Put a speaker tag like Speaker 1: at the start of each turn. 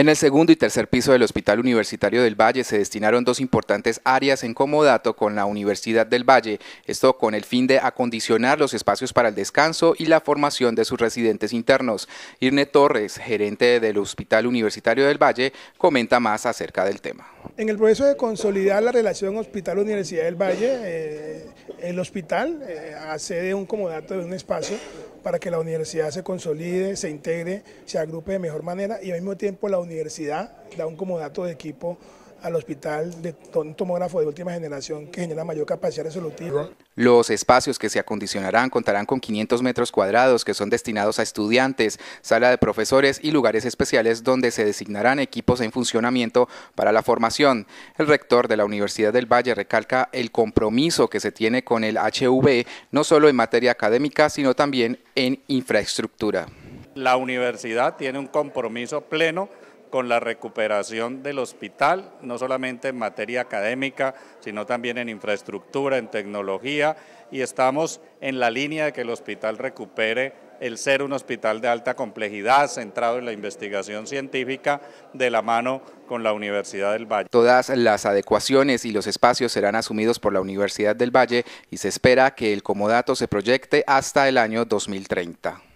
Speaker 1: En el segundo y tercer piso del Hospital Universitario del Valle se destinaron dos importantes áreas en comodato con la Universidad del Valle, esto con el fin de acondicionar los espacios para el descanso y la formación de sus residentes internos. Irne Torres, gerente del Hospital Universitario del Valle, comenta más acerca del tema.
Speaker 2: En el proceso de consolidar la relación Hospital Universidad del Valle, eh, el hospital hace eh, accede un comodato de un espacio para que la universidad se consolide, se integre, se agrupe de mejor manera y al mismo tiempo la universidad da un comodato de equipo al hospital de tomógrafo de última generación que genera mayor capacidad resolutiva.
Speaker 1: Los espacios que se acondicionarán contarán con 500 metros cuadrados que son destinados a estudiantes, sala de profesores y lugares especiales donde se designarán equipos en funcionamiento para la formación. El rector de la Universidad del Valle recalca el compromiso que se tiene con el HV, no solo en materia académica, sino también en infraestructura.
Speaker 3: La universidad tiene un compromiso pleno con la recuperación del hospital, no solamente en materia académica, sino también en infraestructura, en tecnología, y estamos en la línea de que el hospital recupere el ser un hospital de alta complejidad centrado en la investigación científica de la mano con la Universidad del Valle.
Speaker 1: Todas las adecuaciones y los espacios serán asumidos por la Universidad del Valle y se espera que el comodato se proyecte hasta el año 2030.